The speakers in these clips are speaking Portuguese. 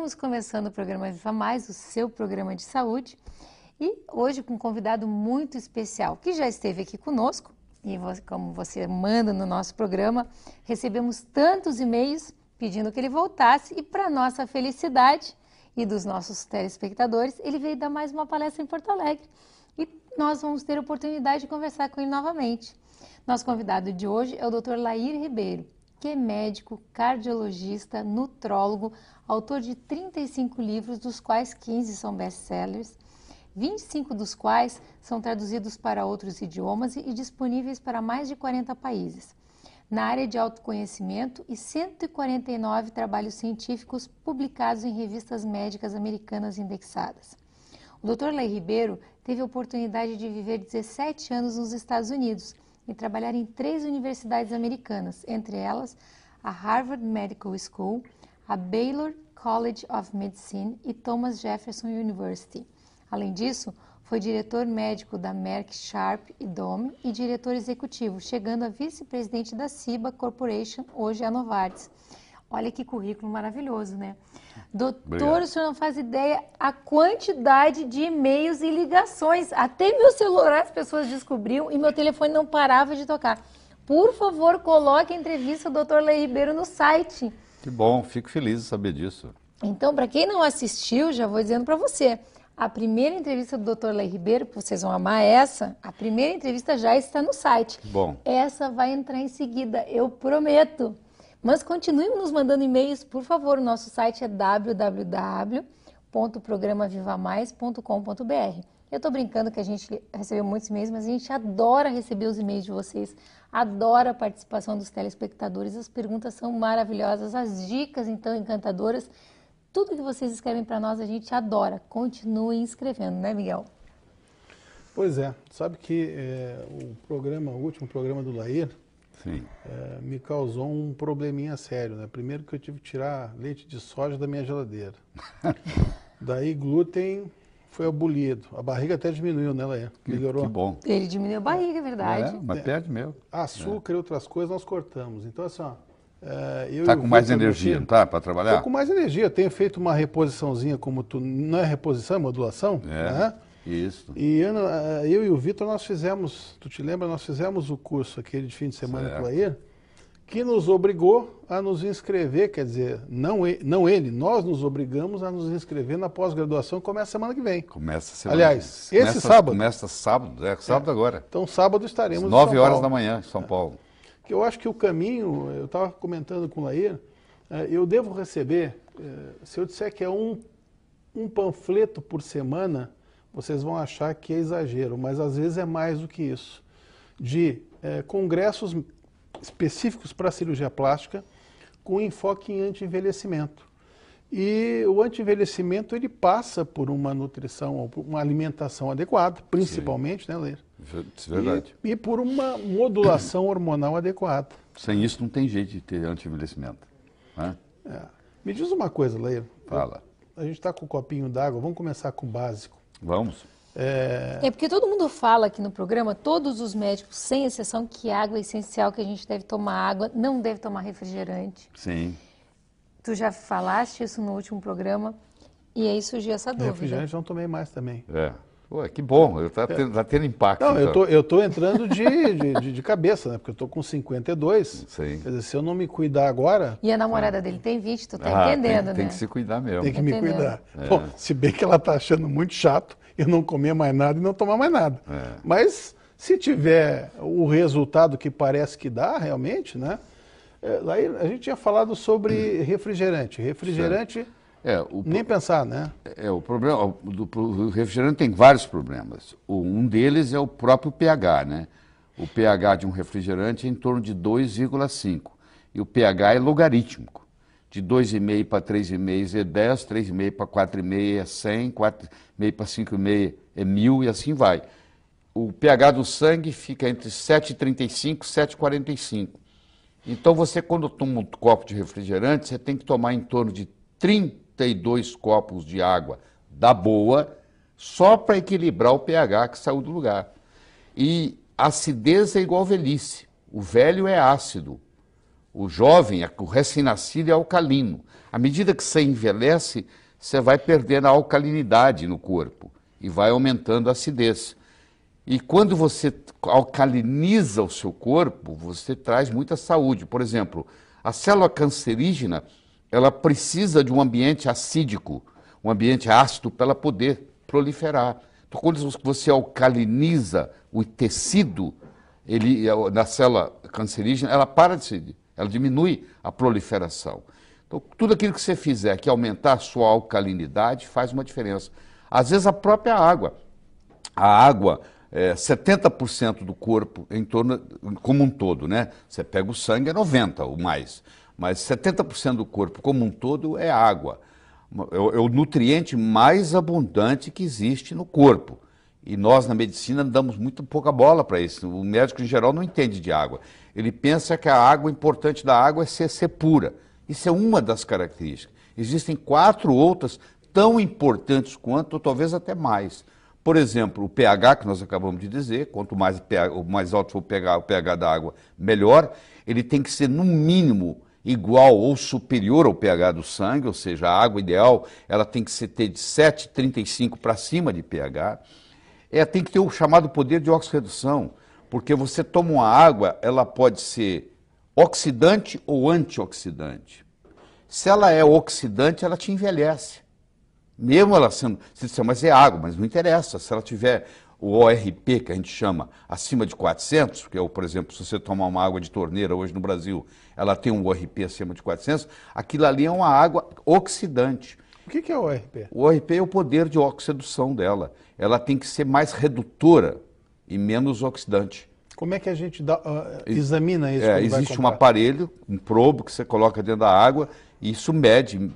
Estamos começando o programa Viva Mais, o seu programa de saúde, e hoje com um convidado muito especial que já esteve aqui conosco. E como você manda no nosso programa, recebemos tantos e-mails pedindo que ele voltasse e para nossa felicidade e dos nossos telespectadores, ele veio dar mais uma palestra em Porto Alegre e nós vamos ter a oportunidade de conversar com ele novamente. Nosso convidado de hoje é o Dr. Lair Ribeiro que é médico, cardiologista, nutrólogo, autor de 35 livros, dos quais 15 são best-sellers, 25 dos quais são traduzidos para outros idiomas e disponíveis para mais de 40 países. Na área de autoconhecimento e 149 trabalhos científicos publicados em revistas médicas americanas indexadas. O Dr. Lei Ribeiro teve a oportunidade de viver 17 anos nos Estados Unidos e trabalhar em três universidades americanas, entre elas a Harvard Medical School, a Baylor College of Medicine e Thomas Jefferson University. Além disso, foi diretor médico da Merck Sharp e Dome e diretor executivo, chegando a vice-presidente da CIBA Corporation, hoje a Novartis. Olha que currículo maravilhoso, né? Doutor, Obrigado. o senhor não faz ideia a quantidade de e-mails e ligações. Até meu celular as pessoas descobriam e meu telefone não parava de tocar. Por favor, coloque a entrevista do doutor Lei Ribeiro no site. Que bom, fico feliz de saber disso. Então, para quem não assistiu, já vou dizendo para você. A primeira entrevista do Dr. Lei Ribeiro, vocês vão amar essa, a primeira entrevista já está no site. Bom. Essa vai entrar em seguida, eu prometo. Mas continue nos mandando e-mails, por favor. O nosso site é www.programavivamais.com.br. Eu estou brincando que a gente recebeu muitos e-mails, mas a gente adora receber os e-mails de vocês, adora a participação dos telespectadores. As perguntas são maravilhosas, as dicas então encantadoras. Tudo que vocês escrevem para nós a gente adora. Continue escrevendo, né, Miguel? Pois é. Sabe que é, o programa, o último programa do Lair, é, me causou um probleminha sério. Né? Primeiro que eu tive que tirar leite de soja da minha geladeira. Daí glúten foi abolido. A barriga até diminuiu, né, Laia? Melhorou. Que bom. Ele diminuiu a barriga, é verdade. É, mas é. perde mesmo. Açúcar é. e outras coisas nós cortamos. Então, assim, ó, é, eu tá com mais energia, não tá? Para trabalhar? Tô com mais energia. Eu tenho feito uma reposiçãozinha como tu. Não é reposição, é modulação? É. Né? Isso. E Ana, eh, eu e o Vitor, nós fizemos, tu te lembra, nós fizemos o curso aquele de fim de semana com o Ira, que nos obrigou a nos inscrever, quer dizer, não ele, não ele, nós nos obrigamos a nos inscrever na pós-graduação que começa semana que vem. Começa semana Aliás, esse sábado. Começa sábado, é sábado é. agora. Então sábado estaremos Às 9 horas Paulo. da manhã em São Paulo. É. Que eu acho que o caminho, eu estava comentando com o Laíra, eh, eu devo receber, eh, se eu disser que é um, um panfleto por semana, vocês vão achar que é exagero, mas às vezes é mais do que isso. De é, congressos específicos para cirurgia plástica com enfoque em anti-envelhecimento. E o anti-envelhecimento ele passa por uma nutrição, uma alimentação adequada, principalmente, Sim. né, Leir? É é verdade. E, e, por uma modulação hormonal adequada. Sem isso não tem jeito de ter anti-envelhecimento. Né? É. Me diz uma coisa, Leir. Fala. Eu, a gente está com um copinho d'água, vamos começar com o básico. Vamos. É... é... porque todo mundo fala aqui no programa, todos os médicos, sem exceção, que água é essencial, que a gente deve tomar água, não deve tomar refrigerante. Sim. Tu já falaste isso no último programa e aí surgiu essa dúvida. Refrigerante eu não tomei mais também. É. Ué, que bom, está é. tendo, tá tendo impacto. Não, então. eu tô, eu tô entrando de, de, de, cabeça, né? Porque eu tô com 52. Sim. Quer dizer, se eu não me cuidar agora. E a namorada ah. dele tem 20, tu tá ah, entendendo, tem, né? Tem que se cuidar mesmo. Tem que me cuidar. É. Bom, se bem que ela tá achando muito chato eu não comer mais nada e não tomar mais nada. É. Mas se tiver o resultado que parece que dá, realmente, né? Aí é, a gente tinha falado sobre refrigerante. Refrigerante. Certo é, o, Nem pensar, né? É, o problema do, do refrigerante tem vários problemas. O, um deles é o próprio pH, né? O pH de um refrigerante é em torno de 2,5. E o pH é logarítmico. De 2,5 para 3,5 é 10, 3,5 para 4,5 é 100, 4,5 para 5,5 é 1000 e assim vai. O pH do sangue fica entre 7,35 e 7,45. Então você quando toma um copo de refrigerante, você tem que tomar em torno de 30 dois copos de água da boa, só para equilibrar o pH que saiu do lugar. E acidez é igual velhice. O velho é ácido, o jovem, o recém-nascido é alcalino. À medida que você envelhece, você vai perdendo a alcalinidade no corpo e vai aumentando a acidez. E quando você alcaliniza o seu corpo, você traz muita saúde. Por exemplo, a célula cancerígena ela precisa de um ambiente acídico, um ambiente ácido para ela poder proliferar. Então, quando você alcaliniza o tecido ele, é, na célula cancerígena, ela para de se, ela diminui a proliferação. Então, tudo aquilo que você fizer que aumentar a sua alcalinidade faz uma diferença. Às vezes, a própria água. A água, é, 70% do corpo, em torno, como um todo, né? Você pega o sangue, é 90% ou mais mas 70% do corpo como um todo é água. É o, é o nutriente mais abundante que existe no corpo. E nós, na medicina, damos muito pouca bola para isso. O médico, em geral, não entende de água. Ele pensa que a água, o importante da água é ser, ser pura. Isso é uma das características. Existem quatro outras tão importantes quanto, ou talvez até mais. Por exemplo, o pH, que nós acabamos de dizer, quanto mais, pH, mais alto for o pH, o pH da água, melhor. Ele tem que ser, no mínimo, igual ou superior ao pH do sangue, ou seja, a água ideal ela tem que ter de 7,35 para cima de pH. É, tem que ter o chamado poder de oxirredução, porque você toma uma água, ela pode ser oxidante ou antioxidante. Se ela é oxidante, ela te envelhece. Mesmo ela sendo, se disser, mas é água, mas não interessa. Se ela tiver o ORP, que a gente chama, acima de 400, que é, por exemplo, se você tomar uma água de torneira hoje no Brasil, ela tem um ORP acima de 400, aquilo ali é uma água oxidante. O que, que é o ORP? O ORP é o poder de oxidação dela. Ela tem que ser mais redutora e menos oxidante. Como é que a gente dá, uh, examina isso? É, existe um aparelho, um probo que você coloca dentro da água e isso mede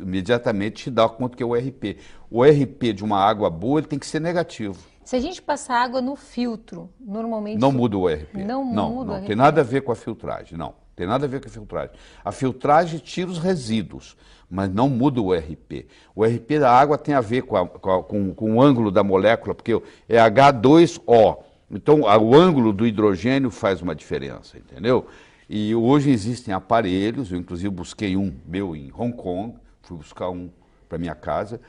imediatamente te dá quanto que é o RP. O RP de uma água boa ele tem que ser negativo. Se a gente passar água no filtro, normalmente. Não muda o RP. Não, não muda. Não, tem nada a ver com a filtragem, não. Tem nada a ver com a filtragem. A filtragem tira os resíduos, mas não muda o RP. O RP da água tem a ver com, a, com, a, com, com o ângulo da molécula, porque é H2O. Então, o ângulo do hidrogênio faz uma diferença, entendeu? E hoje existem aparelhos, eu inclusive busquei um meu em Hong Kong, fui buscar um para minha casa,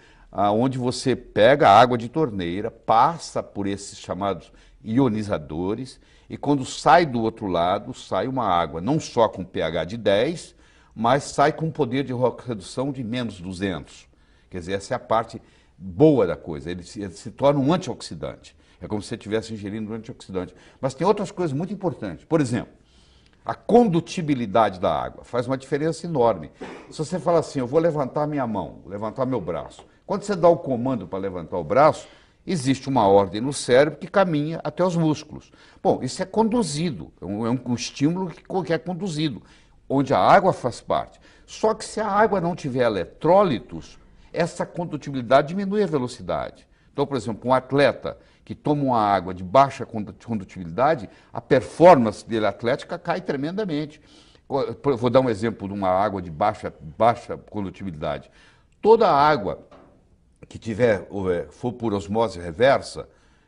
onde você pega a água de torneira, passa por esses chamados ionizadores, e quando sai do outro lado, sai uma água não só com pH de 10, mas sai com poder de redução de menos 200. Quer dizer, essa é a parte boa da coisa, ele se, ele se torna um antioxidante. É como se você estivesse ingerindo um antioxidante. Mas tem outras coisas muito importantes. Por exemplo, a condutibilidade da água faz uma diferença enorme. Se você fala assim, eu vou levantar minha mão, levantar meu braço, quando você dá o comando para levantar o braço, existe uma ordem no cérebro que caminha até os músculos. Bom, isso é conduzido, é um, é um estímulo que é conduzido, onde a água faz parte. Só que se a água não tiver eletrólitos, essa condutibilidade diminui a velocidade. Então, por exemplo, um atleta que toma uma água de baixa condutibilidade, a performance dele atlética cai tremendamente. Vou dar um exemplo de uma água de baixa, baixa condutibilidade. Toda a água que tiver, é, for por osmose reversa,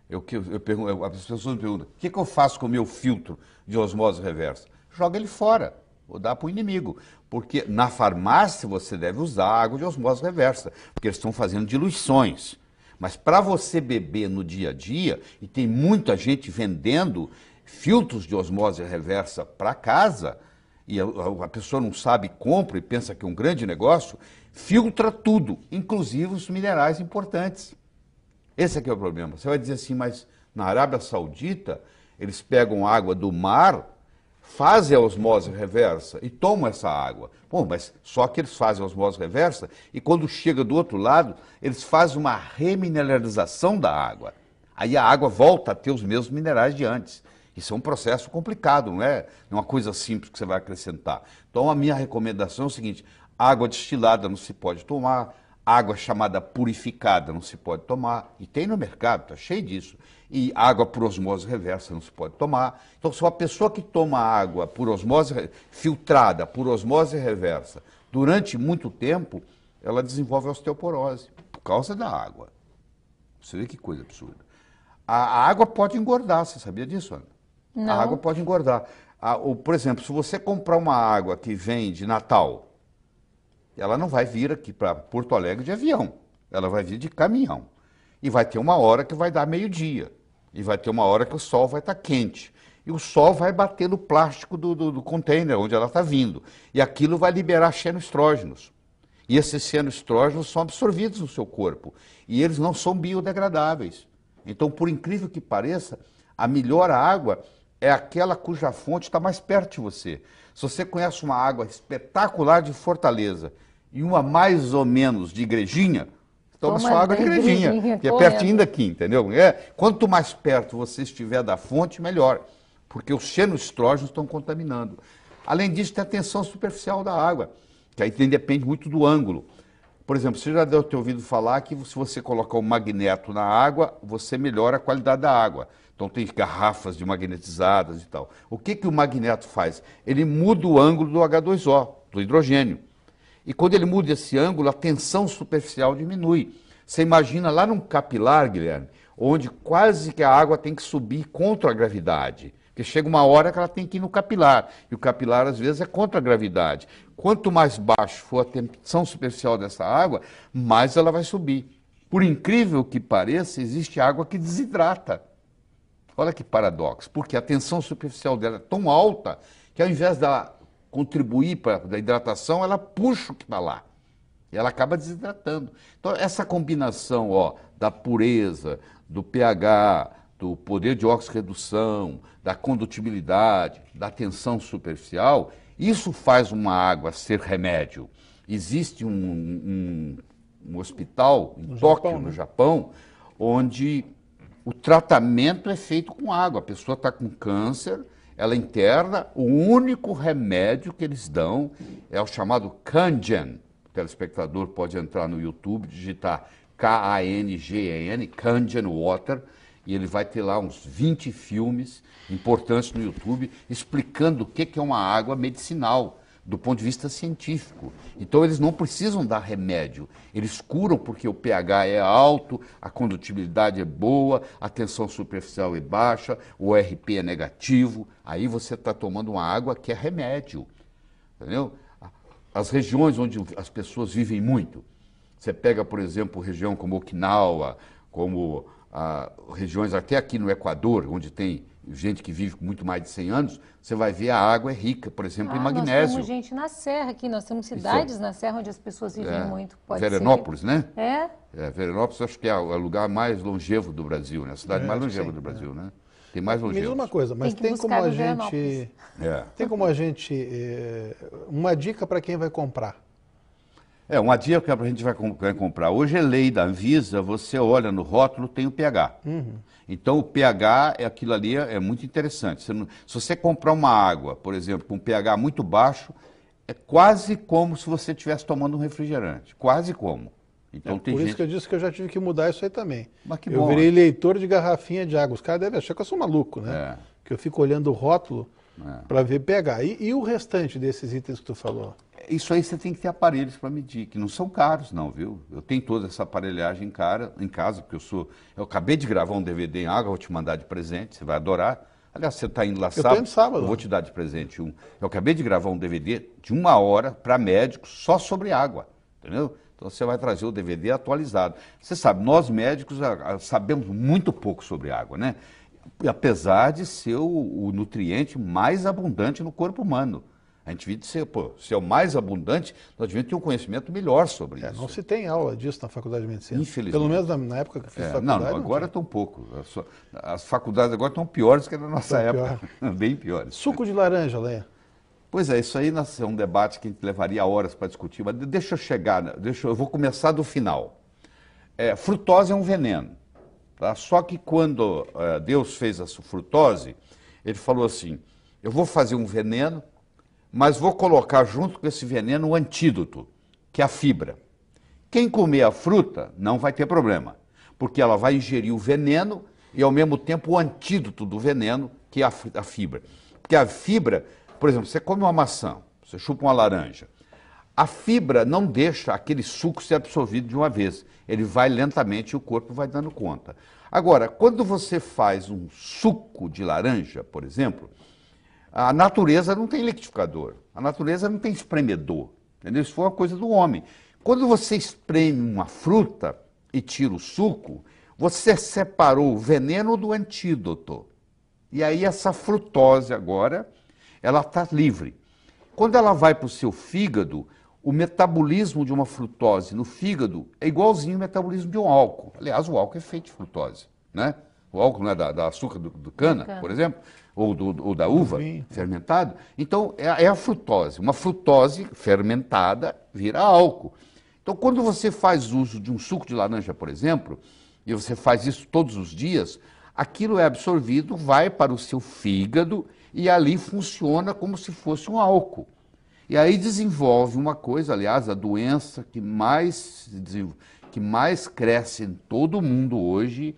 eu, eu pergunto, as pessoas me perguntam, o que, que eu faço com o meu filtro de osmose reversa? Joga ele fora, ou dá para o inimigo. Porque na farmácia você deve usar água de osmose reversa, porque eles estão fazendo diluições. Mas para você beber no dia a dia, e tem muita gente vendendo filtros de osmose reversa para casa, e a, a pessoa não sabe, compra e pensa que é um grande negócio, filtra tudo, inclusive os minerais importantes. Esse é que é o problema. Você vai dizer assim, mas na Arábia Saudita eles pegam água do mar, fazem a osmose reversa e tomam essa água. Bom, mas só que eles fazem a osmose reversa e quando chega do outro lado, eles fazem uma remineralização da água. Aí a água volta a ter os mesmos minerais de antes. Isso é um processo complicado, é? não é uma coisa simples que você vai acrescentar. Então, a minha recomendação é o seguinte: água destilada não se pode tomar, água chamada purificada não se pode tomar, e tem no mercado, está cheio disso. E água por osmose reversa não se pode tomar. Então, se uma pessoa que toma água por osmose filtrada, por osmose reversa, durante muito tempo, ela desenvolve osteoporose por causa da água. Você vê que coisa absurda. A, a água pode engordar, você sabia disso, Ana? Não. A água pode engordar. por exemplo, se você comprar uma água que vem de Natal, ela não vai vir aqui para Porto Alegre de avião. Ela vai vir de caminhão. E vai ter uma hora que vai dar meio-dia. E vai ter uma hora que o sol vai estar tá quente. E o sol vai bater no plástico do, do, do container onde ela está vindo. E aquilo vai liberar xenoestrógenos. E esses xenoestrógenos são absorvidos no seu corpo. E eles não são biodegradáveis. Então, por incrível que pareça, a melhor água é aquela cuja fonte está mais perto de você. Se você conhece uma água espetacular de Fortaleza e uma mais ou menos de Igrejinha, toma, então toma sua água é de Igrejinha, que é pertinho daqui, entendeu? É, quanto mais perto você estiver da fonte, melhor, porque os xenoestrógenos estão contaminando. Além disso, tem a tensão superficial da água, que aí depende muito do ângulo. Por exemplo, você já deve ter ouvido falar que se você colocar um magneto na água, você melhora a qualidade da água. Então tem garrafas de magnetizadas e tal. O que, que o magneto faz? Ele muda o ângulo do H2O, do hidrogênio. E quando ele muda esse ângulo, a tensão superficial diminui. Você imagina lá num capilar, Guilherme, onde quase que a água tem que subir contra a gravidade. Porque chega uma hora que ela tem que ir no capilar. E o capilar, às vezes, é contra a gravidade. Quanto mais baixo for a tensão superficial dessa água, mais ela vai subir. Por incrível que pareça, existe água que desidrata. Olha que paradoxo, porque a tensão superficial dela é tão alta que ao invés dela contribuir para a hidratação, ela puxa o que está lá. E ela acaba desidratando. Então, essa combinação ó, da pureza, do pH, do poder de oxirredução, da condutibilidade, da tensão superficial, isso faz uma água ser remédio. Existe um, um, um hospital em no Tóquio, Japão, né? no Japão, onde o tratamento é feito com água. A pessoa está com câncer, ela interna, o único remédio que eles dão é o chamado Kangen. O telespectador pode entrar no YouTube, digitar K-A-N-G-E-N, Kangen Water, e ele vai ter lá uns 20 filmes importantes no YouTube explicando o que é uma água medicinal do ponto de vista científico. Então eles não precisam dar remédio, eles curam porque o pH é alto, a condutibilidade é boa, a tensão superficial é baixa, o RP é negativo. Aí você está tomando uma água que é remédio, entendeu? As regiões onde as pessoas vivem muito, você pega, por exemplo, região como Okinawa, como ah, regiões até aqui no Equador, onde tem gente que vive muito mais de 100 anos, você vai ver a água é rica, por exemplo, ah, em magnésio. Nós temos gente na serra aqui, nós temos cidades na serra onde as pessoas vivem é. muito. Pode Verenópolis, ser. né? É. é. Verenópolis acho que é o lugar mais longevo do Brasil, né? A cidade é, mais longeva sim, do é. Brasil, né? Tem mais longevo mesma coisa, mas tem, é. tem como a gente... Tem eh, como a gente... Uma dica para quem vai comprar. É, uma dica que a gente vai comprar hoje é lei da Anvisa, você olha no rótulo, tem o pH. Uhum. Então o pH é aquilo ali, é, é muito interessante. Você não, se você comprar uma água, por exemplo, com um pH muito baixo, é quase como se você estivesse tomando um refrigerante. Quase como. Então, é, por isso que eu disse que eu já tive que mudar isso aí também. Mas que eu virei né? leitor de garrafinha de água. Os caras devem achar que eu sou maluco, né? É. Que eu fico olhando o rótulo é. para ver pH. E, e o restante desses itens que tu falou? Isso aí você tem que ter aparelhos para medir, que não são caros, não, viu? Eu tenho toda essa aparelhagem cara, em casa, porque eu sou. Eu acabei de gravar um DVD em água, vou te mandar de presente, você vai adorar. Aliás, você está indo lá sábado. Eu tô sábado. Eu vou te dar de presente um. Eu acabei de gravar um DVD de uma hora para médicos só sobre água, entendeu? Então você vai trazer o DVD atualizado. Você sabe, nós médicos ah, ah, sabemos muito pouco sobre água, né? Apesar de ser o, o nutriente mais abundante no corpo humano. A gente devia ser, pô, é o mais abundante, nós devíamos ter um conhecimento melhor sobre é, isso. Não se tem aula disso na faculdade de medicina. Infelizmente. Pelo menos na, na época que fiz é, faculdade. Não, não agora não tão pouco. As, as, faculdades agora estão piores que na nossa tão época. Pior. Bem piores. Suco de laranja, Leia. Pois é, isso aí é um debate que a gente levaria horas para discutir, mas deixa eu chegar, né, deixa, eu vou começar do final. É, frutose é um veneno. Tá? Só que quando é, Deus fez a frutose, ele falou assim: eu vou fazer um veneno mas vou colocar junto com esse veneno o antídoto, que é a fibra. Quem comer a fruta não vai ter problema, porque ela vai ingerir o veneno e ao mesmo tempo o antídoto do veneno, que é a fibra. Porque a fibra, por exemplo, você come uma maçã, você chupa uma laranja, a fibra não deixa aquele suco ser absorvido de uma vez. Ele vai lentamente e o corpo vai dando conta. Agora, quando você faz um suco de laranja, por exemplo, a natureza não tem liquidificador, a natureza não tem espremedor. Entendeu? Isso foi uma coisa do homem. Quando você espreme uma fruta e tira o suco, você separou o veneno do antídoto. E aí essa frutose agora, ela está livre. Quando ela vai para o seu fígado, o metabolismo de uma frutose no fígado é igualzinho ao metabolismo de um álcool. Aliás, o álcool é feito de frutose, né? O álcool né, da, da açúcar do, do cana, por exemplo, ou, do, ou da uva fermentado. Então, é, é a frutose. Uma frutose fermentada vira álcool. Então, quando você faz uso de um suco de laranja, por exemplo, e você faz isso todos os dias, aquilo é absorvido, vai para o seu fígado e ali funciona como se fosse um álcool. E aí desenvolve uma coisa, aliás, a doença que mais, que mais cresce em todo o mundo hoje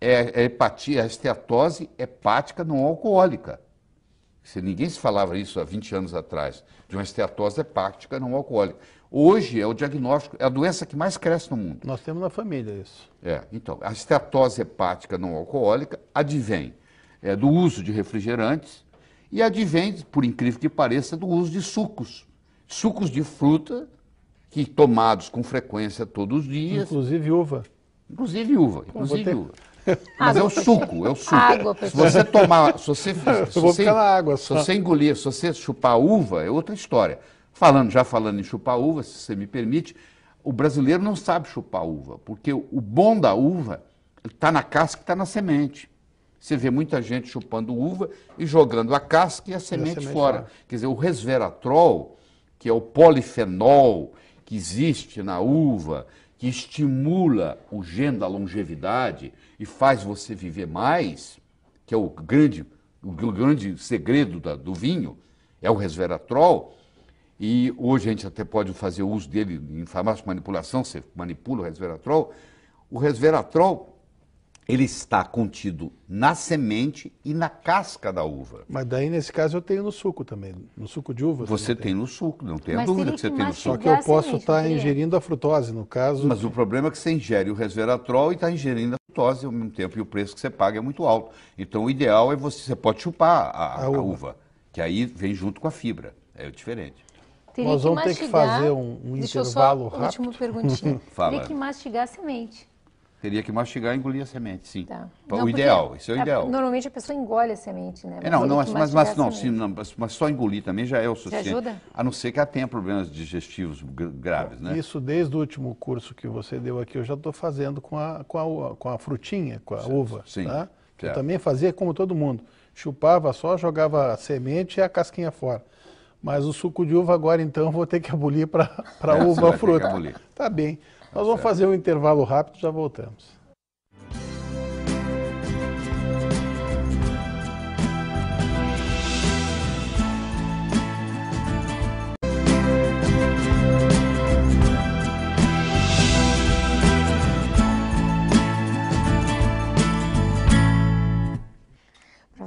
é, é hepatia, a é esteatose hepática não alcoólica. Se ninguém se falava isso há 20 anos atrás, de uma esteatose hepática não alcoólica. Hoje é o diagnóstico, é a doença que mais cresce no mundo. Nós temos na família isso. É, então, a esteatose hepática não alcoólica advém é, do uso de refrigerantes e advém, por incrível que pareça, do uso de sucos. Sucos de fruta que tomados com frequência todos os dias. Inclusive uva. Inclusive uva, inclusive Bom, ter... uva. Mas água. é o suco, é o suco. Água, se você tomar, se você, se você, se você engolir, se você chupar uva, é outra história. Falando, já falando em chupar uva, se você me permite, o brasileiro não sabe chupar uva, porque o bom da uva está na casca e está na semente. Você vê muita gente chupando uva e jogando a casca e a semente, fora. Quer dizer, o resveratrol, que é o polifenol que existe na uva, que estimula o gene da longevidade, e faz você viver mais, que é o grande, o grande segredo da, do vinho, é o resveratrol, e hoje a gente até pode fazer uso dele em farmácia de manipulação, você manipula o resveratrol, o resveratrol ele está contido na semente e na casca da uva. Mas daí, nesse caso, eu tenho no suco também, no suco de uva. Você tem no suco, não tem dúvida que você tem no suco. Só que eu posso estar tá ingerindo a frutose, no caso... Mas o problema é que você ingere o resveratrol e está ingerindo a frutose ao mesmo tempo e o preço que você paga é muito alto. Então o ideal é você, você pode chupar a, a, uva. a uva. que aí vem junto com a fibra. É diferente. Teria Nós vamos mastigar, ter que fazer um, um intervalo só, rápido. Última perguntinha. Teria que mastigar a semente. Teria que mastigar e engolir a semente, sim. Tá. Não, o ideal, isso é o é, ideal. Normalmente a pessoa engole a semente, né? Mas é, não, não, mas, mas, não, sim, não, mas só engolir também já é o suficiente. Já ajuda? A não ser que ela tenha problemas digestivos graves, né? Isso desde o último curso que você deu aqui, eu já estou fazendo com a, com, a, com a frutinha, com a certo. uva. Tá? Sim. Tá? Eu também fazia como todo mundo. Chupava só, jogava a semente e a casquinha fora. Mas o suco de uva agora, então, vou ter que abolir para a é, uva fruta. Tá bem. Nós vamos fazer um intervalo rápido, já voltamos.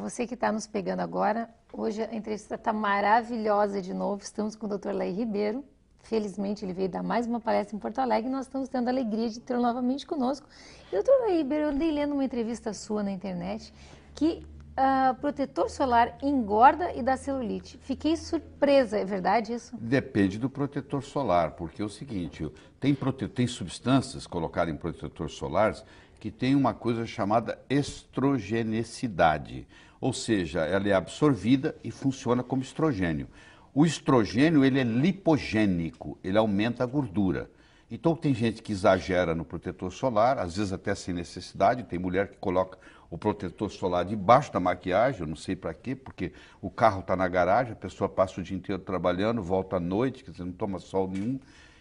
você que está nos pegando agora, hoje a entrevista está maravilhosa de novo. Estamos com o Dr. Lei Ribeiro, Felizmente ele veio dar mais uma palestra em Porto Alegre e nós estamos tendo a alegria de tê-lo novamente conosco. Eu doutor aí eu andei lendo uma entrevista sua na internet que uh, protetor solar engorda e dá celulite. Fiquei surpresa, é verdade isso? Depende do protetor solar, porque é o seguinte, tem, prote... tem substâncias colocadas em protetor solares que tem uma coisa chamada estrogenicidade, ou seja, ela é absorvida e funciona como estrogênio. O estrogênio, ele é lipogênico, ele aumenta a gordura. Então tem gente que exagera no protetor solar, às vezes até sem necessidade, tem mulher que coloca o protetor solar debaixo da maquiagem, eu não sei para quê, porque o carro está na garagem, a pessoa passa o dia inteiro trabalhando, volta à noite, quer dizer, não toma sol nenhum.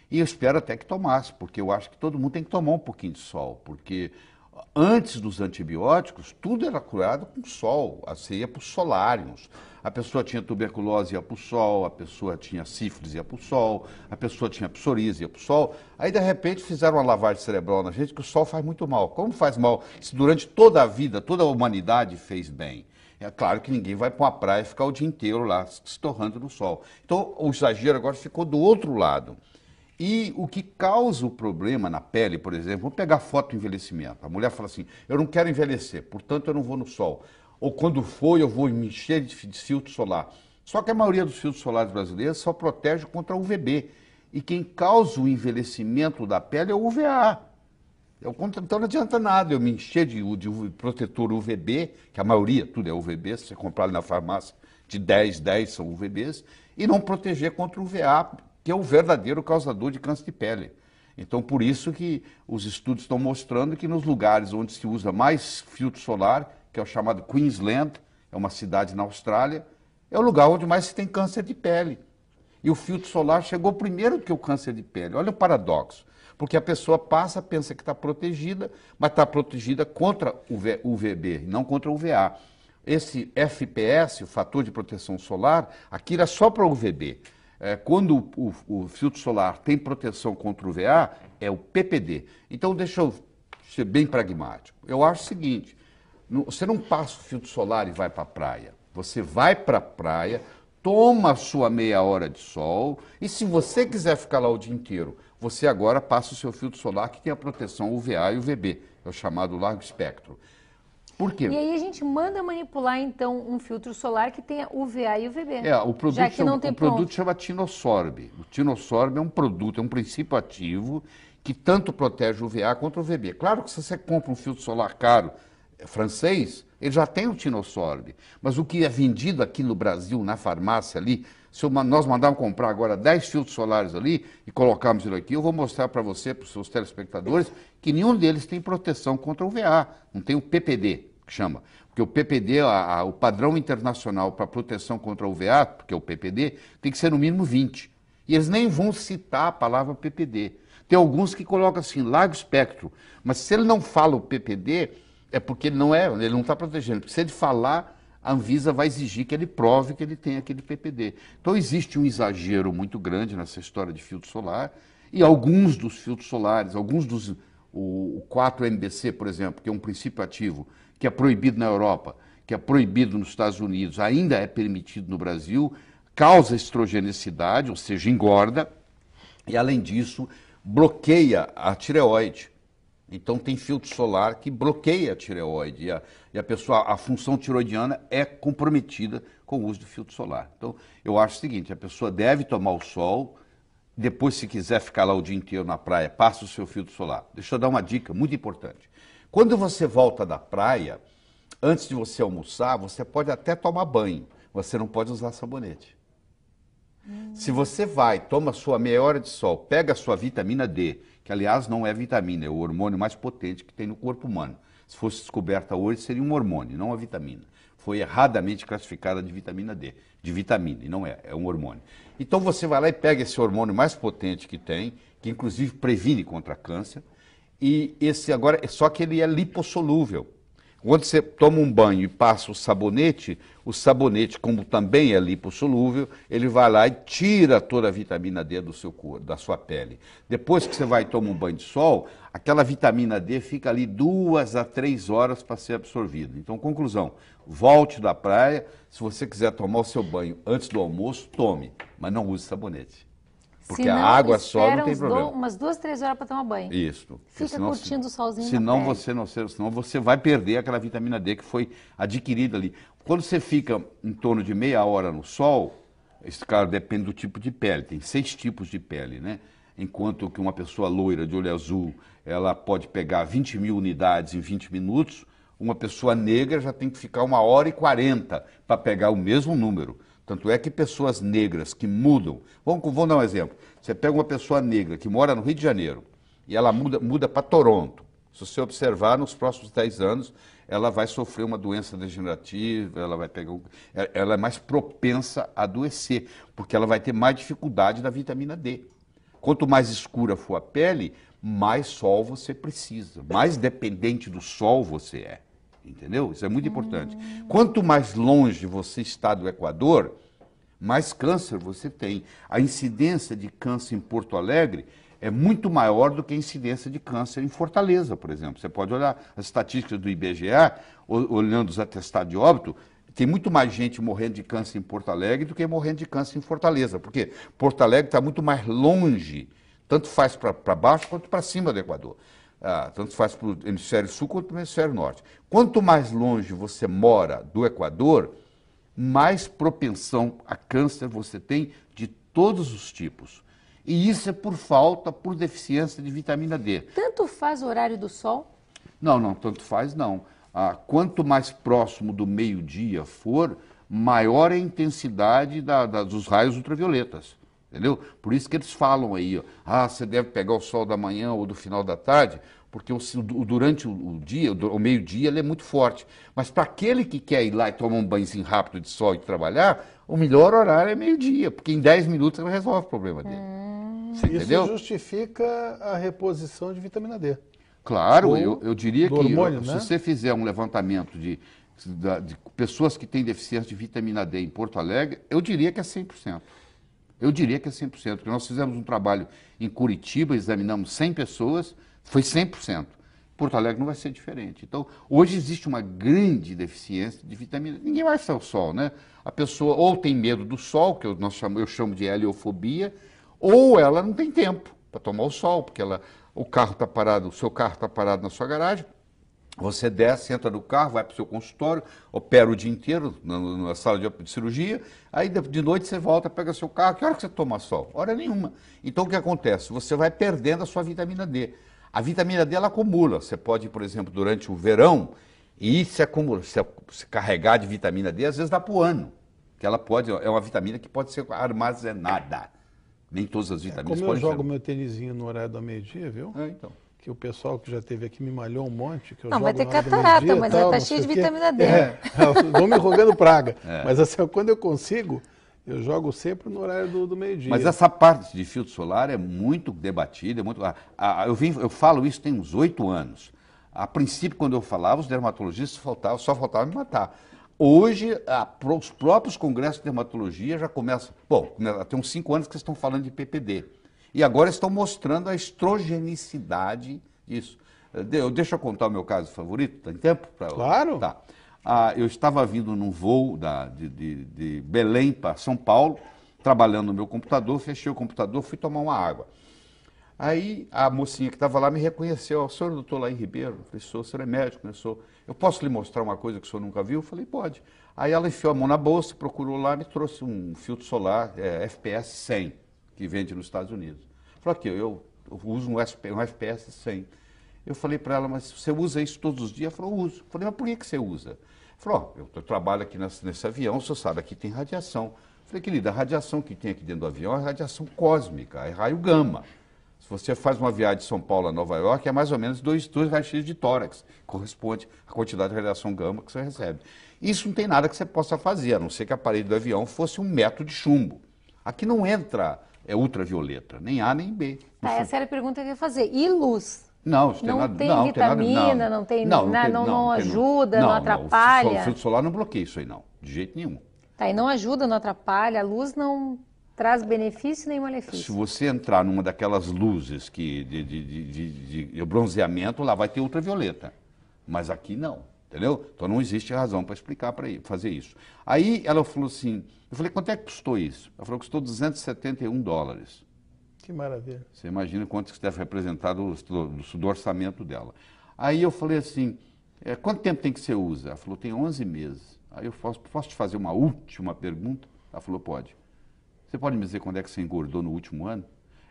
E eu espero até que tomasse, porque eu acho que todo mundo tem que tomar um pouquinho de sol, porque Antes dos antibióticos, tudo era curado com sol. Você ia para os solários. A pessoa tinha tuberculose, ia para o sol. A pessoa tinha sífilis, ia para o sol. A pessoa tinha psoríase, ia para o sol. Aí, de repente, fizeram uma lavagem cerebral na gente que o sol faz muito mal. Como faz mal? Se durante toda a vida, toda a humanidade fez bem. É claro que ninguém vai para uma praia e ficar o dia inteiro lá, se torrando no sol. Então, o exagero agora ficou do outro lado. E o que causa o problema na pele, por exemplo, vamos pegar foto envelhecimento. A mulher fala assim: eu não quero envelhecer, portanto eu não vou no sol. Ou quando for, eu vou me encher de filtro solar. Só que a maioria dos filtros solares brasileiros só protege contra UVB. E quem causa o envelhecimento da pele é o UVA. É então não adianta nada eu me encher de, de protetor UVB, que a maioria, tudo é UVB, se você comprar na farmácia, de 10, 10 são UVBs, e não proteger contra o UVA, que é o verdadeiro causador de câncer de pele. Então, por isso que os estudos estão mostrando que nos lugares onde se usa mais filtro solar, que é o chamado Queensland, é uma cidade na Austrália, é o lugar onde mais se tem câncer de pele. E o filtro solar chegou primeiro do que o câncer de pele. Olha o paradoxo. Porque a pessoa passa, pensa que está protegida, mas está protegida contra o UVB, não contra o UVA. Esse FPS, o fator de proteção solar, aqui era é só para o UVB. É, quando o, o, o, filtro solar tem proteção contra o VA, é o PPD. Então, deixa eu ser bem pragmático. Eu acho o seguinte: você não passa o filtro solar e vai para a praia. Você vai para a praia, toma a sua meia hora de sol, e se você quiser ficar lá o dia inteiro, você agora passa o seu filtro solar que tem a proteção UVA e UVB, é o chamado largo espectro. Por quê? E aí a gente manda manipular, então, um filtro solar que tenha UVA e UVB. É, o produto, já que chama, não tem o produto chama tinosorb. O tinosorb é um produto, é um princípio ativo que tanto protege o UVA quanto o UVB. Claro que se você compra um filtro solar caro é, francês, ele já tem o tinosorb. Mas o que é vendido aqui no Brasil, na farmácia ali, se nós mandarmos comprar agora 10 filtros solares ali e colocarmos ele aqui, eu vou mostrar para você, para os seus telespectadores, que nenhum deles tem proteção contra o VA, não tem o PPD, que chama. Porque o PPD, a, a, o padrão internacional para proteção contra o VA, porque é o PPD, tem que ser no mínimo 20. E eles nem vão citar a palavra PPD. Tem alguns que colocam assim, largo espectro. Mas se ele não fala o PPD, é porque ele não é, ele não está protegendo. Porque se ele falar, a Anvisa vai exigir que ele prove que ele tem aquele PPD. Então existe um exagero muito grande nessa história de filtro solar e alguns dos filtros solares, alguns dos o 4MBC, por exemplo, que é um princípio ativo que é proibido na Europa, que é proibido nos Estados Unidos, ainda é permitido no Brasil, causa estrogenicidade, ou seja, engorda, e além disso, bloqueia a tireoide. Então tem filtro solar que bloqueia a tireoide e a, e a pessoa, a função tiroidiana é comprometida com o uso do filtro solar. Então eu acho o seguinte, a pessoa deve tomar o sol, depois se quiser ficar lá o dia inteiro na praia, passa o seu filtro solar. Deixa eu dar uma dica muito importante. Quando você volta da praia, antes de você almoçar, você pode até tomar banho, você não pode usar sabonete. Hum. Se você vai, toma sua meia hora de sol, pega a sua vitamina D, que aliás não é vitamina, é o hormônio mais potente que tem no corpo humano. Se fosse descoberta hoje, seria um hormônio, não uma vitamina. Foi erradamente classificada de vitamina D, de vitamina, e não é, é um hormônio. Então você vai lá e pega esse hormônio mais potente que tem, que inclusive previne contra câncer, e esse agora, só que ele é lipossolúvel. Quando você toma um banho e passa o sabonete, o sabonete, como também é lipossolúvel, ele vai lá e tira toda a vitamina D do seu corpo, da sua pele. Depois que você vai tomar um banho de sol, aquela vitamina D fica ali duas a três horas para ser absorvida. Então, conclusão, volte da praia, se você quiser tomar o seu banho antes do almoço, tome, mas não use sabonete. Porque senão, a água só não tem problema. Do, umas duas, três horas para tomar banho. Isso. Fica senão, curtindo o solzinho senão na Você não, senão você vai perder aquela vitamina D que foi adquirida ali. Quando você fica em torno de meia hora no sol, isso, cara depende do tipo de pele. Tem seis tipos de pele, né? Enquanto que uma pessoa loira de olho azul, ela pode pegar 20 mil unidades em 20 minutos, uma pessoa negra já tem que ficar uma hora e 40 para pegar o mesmo número. Tanto é que pessoas negras que mudam. Vamos, vamos dar um exemplo. Você pega uma pessoa negra que mora no Rio de Janeiro e ela muda, muda para Toronto. Se você observar, nos próximos 10 anos, ela vai sofrer uma doença degenerativa, ela vai pegar. É, ela é mais propensa a adoecer, porque ela vai ter mais dificuldade da vitamina D. Quanto mais escura for a pele, mais sol você precisa, mais dependente do sol você é entendeu? Isso é muito importante. Quanto mais longe você está do Equador, mais câncer você tem. A incidência de câncer em Porto Alegre é muito maior do que a incidência de câncer em Fortaleza, por exemplo. Você pode olhar as estatísticas do IBGA, olhando os atestados de óbito, tem muito mais gente morrendo de câncer em Porto Alegre do que morrendo de câncer em Fortaleza, porque Porto Alegre está muito mais longe, tanto faz para baixo quanto para cima do Equador ah, tanto faz para o hemisfério sul quanto para o hemisfério norte. Quanto mais longe você mora do Equador, mais propensão a câncer você tem de todos os tipos. E isso é por falta, por deficiência de vitamina D. Tanto faz o horário do sol? Não, não, tanto faz não. Ah, quanto mais próximo do meio-dia for, maior é a intensidade da, da, dos raios ultravioletas entendeu? Por isso que eles falam aí, ó, ah, você deve pegar o sol da manhã ou do final da tarde, porque o, durante o, dia, o, meio-dia, ele é muito forte. Mas para aquele que quer ir lá e tomar um banhozinho rápido de sol e trabalhar, o melhor horário é meio-dia, porque em 10 minutos ele resolve o problema dele. Hum. Você entendeu? Isso justifica a reposição de vitamina D. Claro, eu, eu, diria que hormônio, eu, se né? você fizer um levantamento de, de pessoas que têm deficiência de vitamina D em Porto Alegre, eu diria que é 100%. Eu diria que é 100%, porque nós fizemos um trabalho em Curitiba, examinamos 100 pessoas, foi 100%. Porto Alegre não vai ser diferente. Então, hoje existe uma grande deficiência de vitamina. Ninguém vai ao sol, né? A pessoa ou tem medo do sol, que eu, nós chamo, eu chamo de heliofobia, ou ela não tem tempo para tomar o sol, porque ela, o carro está parado, o seu carro está parado na sua garagem, você desce, entra no carro, vai para o seu consultório, opera o dia inteiro na, na sala de, de, cirurgia, aí de, de, noite você volta, pega seu carro. Que hora que você toma sol? Hora nenhuma. Então o que acontece? Você vai perdendo a sua vitamina D. A vitamina D ela acumula. Você pode, por exemplo, durante o verão, e se, acumula, se, se carregar de vitamina D, às vezes dá para o ano. Que ela pode, é uma vitamina que pode ser armazenada. Nem todas as é, vitaminas é, como podem ser. Eu jogo ser... meu tênisinho no horário da meio-dia, viu? É, então que o pessoal que já teve aqui me malhou um monte. Que eu não, vai ter catarata, mas tal, está cheia de vitamina D. É, vão me rogando praga. É. Mas assim, quando eu consigo, eu jogo sempre no horário do, do meio-dia. Mas essa parte de filtro solar é muito debatida, é muito. Ah, ah, ah, eu, vim, eu falo isso tem uns oito anos. A princípio, quando eu falava, os dermatologistas faltavam, só faltavam me matar. Hoje, a, os próprios congressos de dermatologia já começam. Bom, né, tem uns cinco anos que vocês estão falando de PPD e agora estão mostrando a estrogenicidade disso. Deixa eu contar o meu caso favorito, tem tempo? Pra... Claro. Tá. Ah, eu estava vindo num voo da, de, de, de Belém para São Paulo, trabalhando no meu computador, fechei o computador, fui tomar uma água. Aí a mocinha que estava lá me reconheceu, o senhor é doutor lá em Ribeiro? Eu falei, sou, o senhor é médico, né? Sou. Eu posso lhe mostrar uma coisa que o senhor nunca viu? Eu falei, pode. Aí ela enfiou a mão na bolsa, procurou lá, me trouxe um filtro solar é, FPS 100 que vende nos Estados Unidos. Falou aqui, eu, eu uso um, SP, um FPS 100. Eu falei para ela, mas você usa isso todos os dias? Ela falou, uso. Eu falei, mas por que, que você usa? Falou, oh, eu, eu trabalho aqui nesse, nesse avião, você sabe, aqui tem radiação. Eu falei, querida, a radiação que tem aqui dentro do avião é radiação cósmica, é raio gama. Se você faz uma viagem de São Paulo a Nova York, é mais ou menos dois, dois raios-x de tórax, corresponde à quantidade de radiação gama que você recebe. Isso não tem nada que você possa fazer, a não ser que a parede do avião fosse um metro de chumbo. Aqui não entra é ultravioleta, nem A nem B. Tá, essa era a pergunta que eu ia fazer. E luz? Não, isso não tem, nada, não, vitamina, tem nada, não, não tem, não, não, não, não, ajuda, não, atrapalha. o filtro solar não bloqueia isso aí, não, de jeito nenhum. Tá, e não ajuda, não atrapalha, a luz não traz benefício nem malefício. Se você entrar numa daquelas luzes que de, de, de, de bronzeamento, lá vai ter ultravioleta. Mas aqui não. Entendeu? Então não existe razão para explicar para fazer isso. Aí ela falou assim, eu falei, quanto é que custou isso? Ela falou, custou 271 dólares. Que maravilha. Você imagina quanto isso deve representar do, do, do orçamento dela. Aí eu falei assim, é, quanto tempo tem que você usa? Ela falou, tem 11 meses. Aí eu posso, posso te fazer uma última pergunta? Ela falou, pode. Você pode me dizer quando é que você engordou no último ano?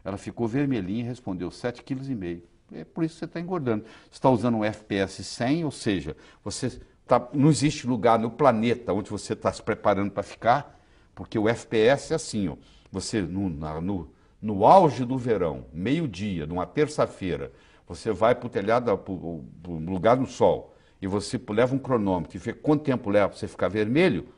Ela ficou vermelhinha e respondeu 7,5 kg é por isso que você está engordando. Você está usando um FPS 100, ou seja, você tá, não existe lugar no planeta onde você está se preparando para ficar, porque o FPS é assim, ó, você no, na, no, no auge do verão, meio-dia, numa terça-feira, você vai para o telhado, para o lugar do sol, e você leva um cronômetro e vê quanto tempo leva para você ficar vermelho,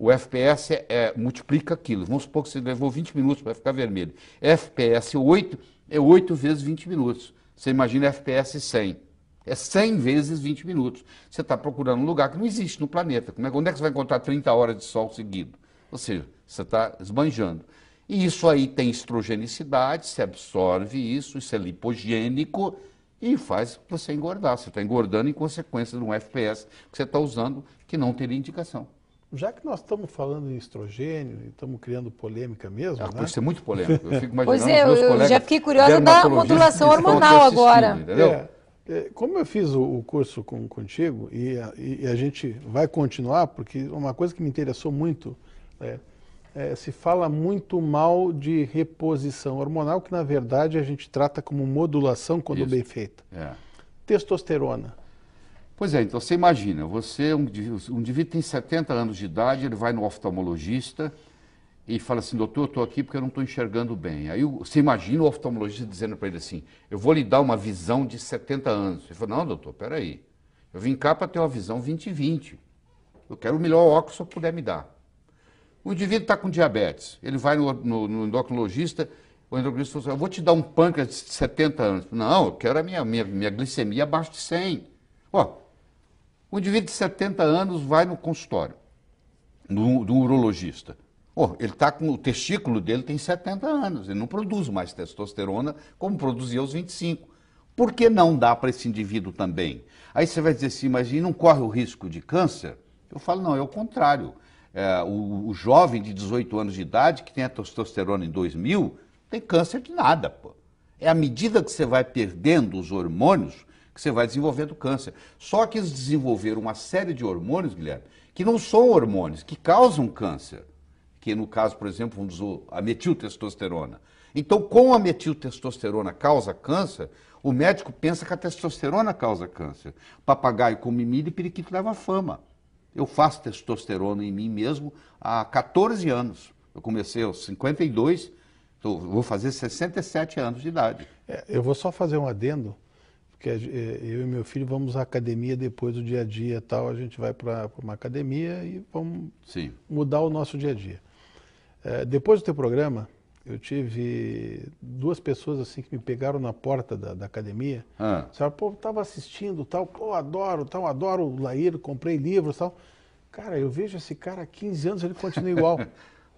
o FPS é, é, multiplica aquilo. Vamos supor que você levou 20 minutos para ficar vermelho. FPS 8 é 8 vezes 20 minutos. Você imagina FPS 100. É 100 vezes 20 minutos. Você está procurando um lugar que não existe no planeta. Como é, onde é que você vai encontrar 30 horas de sol seguido? Ou seja, você está esbanjando. E isso aí tem estrogenicidade, se absorve isso, isso é lipogênico e faz você engordar. Você está engordando em consequência de um FPS que você está usando que não teria indicação. Já que nós estamos falando em estrogênio e estamos criando polêmica mesmo. Ah, né? Pode ser é muito polêmico Eu fico imaginando pois é, eu já fiquei curiosa da modulação hormonal agora. É, é, como eu fiz o, o curso com, contigo, e a, e a, gente vai continuar, porque uma coisa que me interessou muito é, é, se fala muito mal de reposição hormonal, que na verdade a gente trata como modulação quando Isso. bem feita. É. Testosterona. Pois é, então você imagina, você, um, um indivíduo tem 70 anos de idade, ele vai no oftalmologista e fala assim, doutor, eu estou aqui porque eu não estou enxergando bem. Aí você imagina o oftalmologista dizendo para ele assim, eu vou lhe dar uma visão de 70 anos. Ele fala, não, doutor, peraí, eu vim cá para ter uma visão 20-20. Eu quero o melhor óculos que eu puder me dar. O indivíduo está com diabetes, ele vai no, no, no endocrinologista, o endocrinologista fala, assim, eu vou te dar um pâncreas de 70 anos. Não, eu quero a minha, minha, minha glicemia abaixo de 100. Ó, o indivíduo de 70 anos vai no consultório do, urologista. Oh, ele tá com o testículo dele tem 70 anos, ele não produz mais testosterona como produzia aos 25. Por que não dá para esse indivíduo também? Aí você vai dizer assim, mas ele não corre o risco de câncer? Eu falo, não, é o contrário. É, o, o, jovem de 18 anos de idade, que tem a testosterona em 2000, tem câncer de nada, pô. É à medida que você vai perdendo os hormônios, que você vai desenvolvendo câncer. Só que eles desenvolveram uma série de hormônios, Guilherme, que não são hormônios, que causam câncer. Que no caso, por exemplo, um a metiltestosterona. Então, como a metiltestosterona causa câncer, o médico pensa que a testosterona causa câncer. Papagaio come milho e periquito leva fama. Eu faço testosterona em mim mesmo há 14 anos. Eu comecei aos 52, então vou fazer 67 anos de idade. É, eu vou só fazer um adendo porque eh, eu e meu filho vamos à academia depois do dia a dia tal, a gente vai para uma academia e vamos Sim. mudar o nosso dia a dia. É, depois do teu programa, eu tive duas pessoas assim que me pegaram na porta da, da academia. Ah. Sabe, tava assistindo tal, pô, adoro, tal, adoro o Lair comprei livros tal. Cara, eu vejo esse cara há 15 anos, ele continua igual.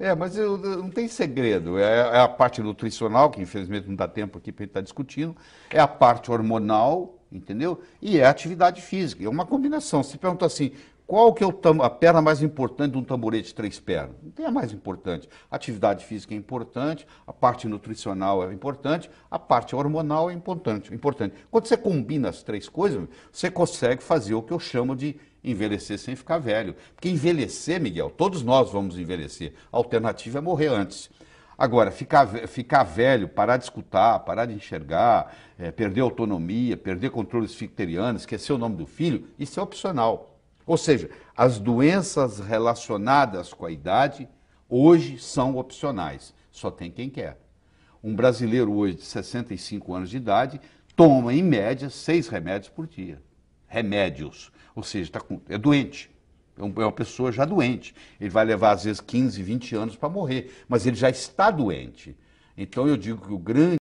É, mas eu, não tem segredo. É, é, a parte nutricional, que infelizmente não dá tempo aqui para a gente estar tá discutindo, é a parte hormonal, entendeu? E é a atividade física. É uma combinação. Se pergunta assim, qual que é a perna mais importante de um tamborete de três pernas? Não tem a mais importante. A atividade física é importante, a parte nutricional é importante, a parte hormonal é importante. importante. Quando você combina as três coisas, você consegue fazer o que eu chamo de envelhecer sem ficar velho. Porque envelhecer, Miguel, todos nós vamos envelhecer. A alternativa é morrer antes. Agora, ficar, ficar velho, parar de escutar, parar de enxergar, é, perder autonomia, perder controles ficterianos, esquecer o nome do filho, isso é opcional. Ou seja, as doenças relacionadas com a idade hoje são opcionais, só tem quem quer. Um brasileiro hoje de 65 anos de idade toma, em média, seis remédios por dia. Remédios. Ou seja, tá com, é doente. É, é uma pessoa já doente. Ele vai levar, às vezes, 15, 20 anos para morrer, mas ele já está doente. Então, eu digo que o grande